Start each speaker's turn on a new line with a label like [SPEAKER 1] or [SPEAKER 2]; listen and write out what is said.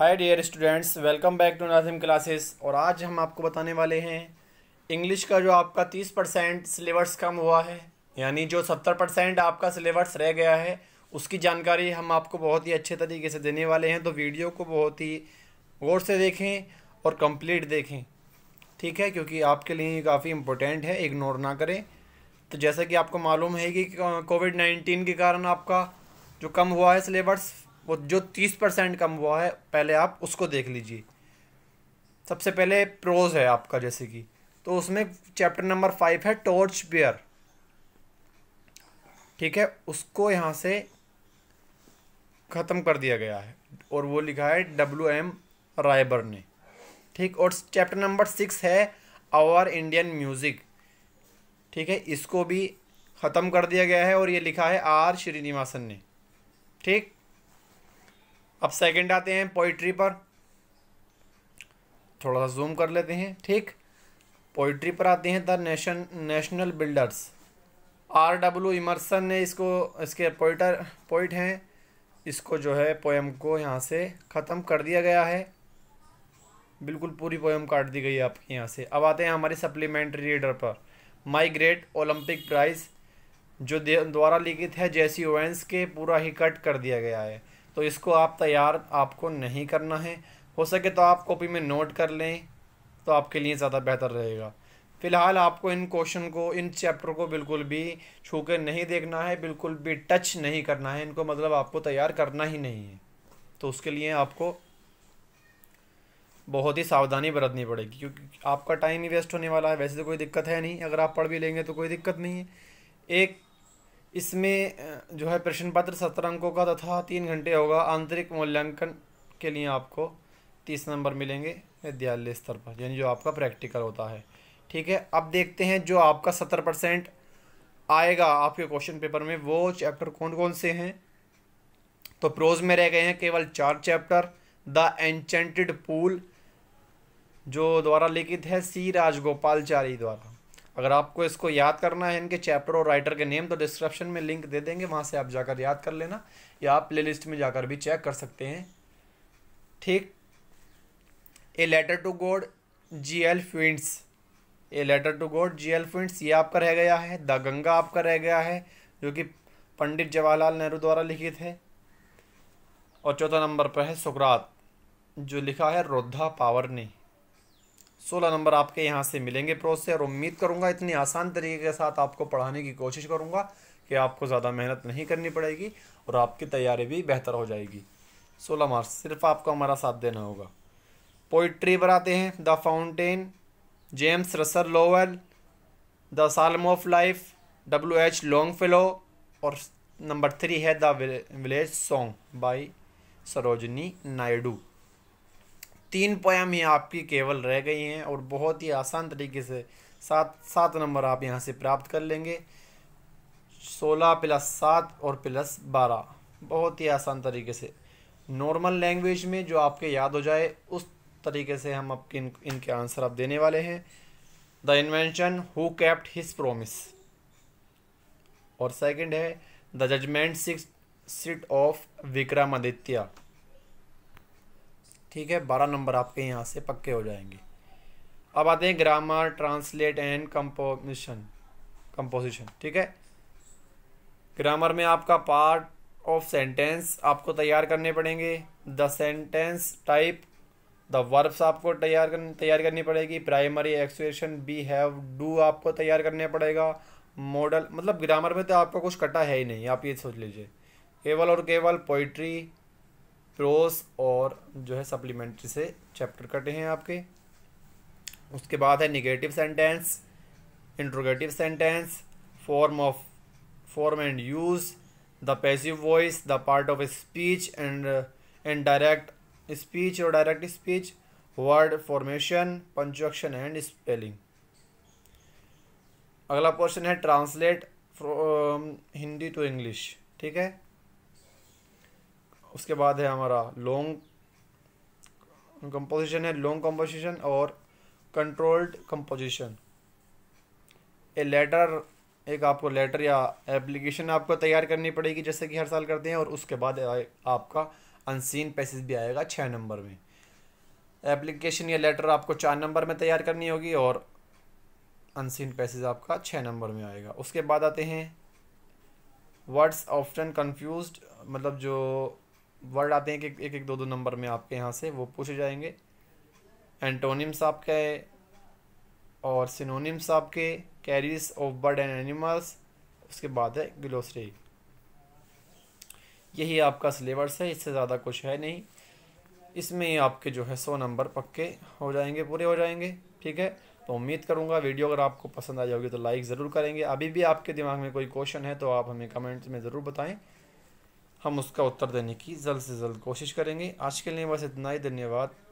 [SPEAKER 1] hi dear students welcome back to Nazim classes और आज हम आपको बताने वाले हैं इंग्लिश का जो आपका तीस परसेंट सिलेबस कम हुआ है यानी जो सत्तर परसेंट आपका सिलेबस रह गया है उसकी जानकारी हम आपको बहुत ही अच्छे तरीके से देने वाले हैं तो वीडियो को बहुत ही गौर से देखें और कंप्लीट देखें ठीक है क्योंकि आपके लिए काफ़ी इम्पोर्टेंट है इग्नोर ना करें तो जैसा कि आपको मालूम है कि कोविड नाइन्टीन के कारण आपका जो कम हुआ है सिलेबस वो जो तीस परसेंट कम हुआ है पहले आप उसको देख लीजिए सबसे पहले प्रोज है आपका जैसे कि तो उसमें चैप्टर नंबर फाइव है टॉर्च बेयर ठीक है उसको यहाँ से ख़त्म कर दिया गया है और वो लिखा है डब्ल्यू एम रायबर ने ठीक और चैप्टर नंबर सिक्स है आवर इंडियन म्यूज़िक ठीक है इसको भी ख़त्म कर दिया गया है और ये लिखा है आर श्रीनिवासन ने ठीक अब सेकंड आते हैं पोइट्री पर थोड़ा सा जूम कर लेते हैं ठीक पोइट्री पर आते हैं the nation national builders R W Emerson ने इसको इसके पोइटर पोइट हैं इसको जो है पोएम को यहाँ से ख़त्म कर दिया गया है बिल्कुल पूरी पोएम काट दी गई है आपके यहाँ से अब आते हैं हमारे सप्लीमेंट्री रीडर पर माई ग्रेट ओलंपिक प्राइज़ जो द्वारा लिखित है जेसी ओवेंस के पूरा ही कट कर दिया गया है तो इसको आप तैयार आपको नहीं करना है हो सके तो आप कॉपी में नोट कर लें तो आपके लिए ज़्यादा बेहतर रहेगा फ़िलहाल आपको इन क्वेश्चन को इन चैप्टर को बिल्कुल भी छू के नहीं देखना है बिल्कुल भी टच नहीं करना है इनको मतलब आपको तैयार करना ही नहीं है तो उसके लिए आपको बहुत ही सावधानी बरतनी पड़ेगी क्योंकि आपका टाइम ही वेस्ट होने वाला है वैसे तो कोई दिक्कत है नहीं अगर आप पढ़ भी लेंगे तो कोई दिक्कत नहीं है एक इसमें जो है प्रश्न पत्र सत्रह अंकों का तथा तीन घंटे होगा आंतरिक मूल्यांकन के लिए आपको तीस नंबर मिलेंगे विद्यालय स्तर पर यानी जो आपका प्रैक्टिकल होता है ठीक है अब देखते हैं जो आपका सत्तर परसेंट आएगा आपके क्वेश्चन पेपर में वो चैप्टर कौन कौन से हैं तो प्रोज में रह गए हैं केवल चार चैप्टर द एंचेंटेड पूल जो द्वारा लिखित है सी राजगोपालचारी द्वारा अगर आपको इसको याद करना है इनके चैप्टर और राइटर के नेम तो डिस्क्रिप्शन में लिंक दे देंगे वहाँ से आप जाकर याद कर लेना या आप लिस्ट में जाकर भी चेक कर सकते हैं ठीक a letter to God G L Fuentes a letter to God G L Fuentes ये आपका रह गया है द गंगा आपका रह गया है जो कि पंडित जवाहरलाल नेहरू द्वारा लिखित है और चौथा नंबर पर है सुकरात जो लिखा है रोद्धा पावर ने सोलह नंबर आपके यहाँ से मिलेंगे प्रोस से और उम्मीद करूँगा इतनी आसान तरीके के साथ आपको पढ़ाने की कोशिश करूँगा कि आपको ज़्यादा मेहनत नहीं करनी पड़ेगी और आपकी तैयारी भी बेहतर हो जाएगी सोलह मार्च सिर्फ आपको हमारा साथ देना होगा पोइट्री पर आते हैं the fountain James Russell Lowell the psalm of life W H Longfellow और नंबर थ्री है the village song by Sarojini Naidu तीन पोयाम ही आपकी केवल रह गई हैं और बहुत ही आसान तरीके से सात सात नंबर आप यहाँ से प्राप्त कर लेंगे सोलह प्लस सात और प्लस बारह बहुत ही आसान तरीके से नॉर्मल लैंग्वेज में जो आपके याद हो जाए उस तरीके से हम आपके इन, इनके आंसर आप देने वाले हैं the invention who kept his promise और सेकंड है द जजमेंट सिक्स सिट ऑफ विक्रमादित्य ठीक है बारह नंबर आपके यहाँ से पक्के हो जाएंगे अब आते हैं grammar translate and composition composition ठीक है ग्रामर में आपका पार्ट ऑफ सेंटेंस आपको तैयार करने पड़ेंगे the sentence type the verbs आपको तैयार कर तैयार करनी पड़ेगी primary expression be have do आपको तैयार करने पड़ेगा मॉडल मतलब ग्रामर में तो आपका कुछ कटा है ही नहीं आप ये सोच लीजिए केवल और केवल पोइट्री प्रोस और जो है सप्लीमेंट्री से चैप्टर कटे हैं आपके उसके बाद है negative sentence interrogative sentence form of form and use the passive voice the part of speech and and direct speech और direct speech word formation punctuation and spelling अगला क्वेश्चन है translate um, Hindi to English ठीक है उसके बाद है हमारा long composition है लॉन्ग कंपोजिशन और कंट्रोल्ड कंपोजिशन ए लेटर एक आपको लेटर या एप्लीकेशन आपको तैयार करनी पड़ेगी जैसे कि हर साल करते हैं और उसके बाद आपका अनसीन पैसेज भी आएगा छः नंबर में एप्लीकेशन या लेटर आपको चार नंबर में तैयार करनी होगी और अनसीन पैसेज आपका छः नंबर में आएगा उसके बाद आते हैं वर्ड्स ऑफ्टन कन्फ्यूज मतलब जो वर्ड आते हैं कि एक एक दो दो नंबर में आपके यहाँ से वो पूछे जाएंगे एंटोनिम्स आपके और सिनोनिम्स आपके cries of bird and animals उसके बाद है ग्लोसरी यही आपका सिलेबस है इससे ज़्यादा कुछ है नहीं इसमें आपके जो है सौ नंबर पक्के हो जाएंगे पूरे हो जाएंगे ठीक है तो उम्मीद करूँगा वीडियो अगर आपको पसंद आ जाओगी तो लाइक ज़रूर करेंगे अभी भी आपके दिमाग में कोई क्वेश्चन है तो आप हमें कमेंट्स में ज़रूर बताएं हम उसका उत्तर देने की जल्द से जल्द कोशिश करेंगे आज के लिए बस इतना ही धन्यवाद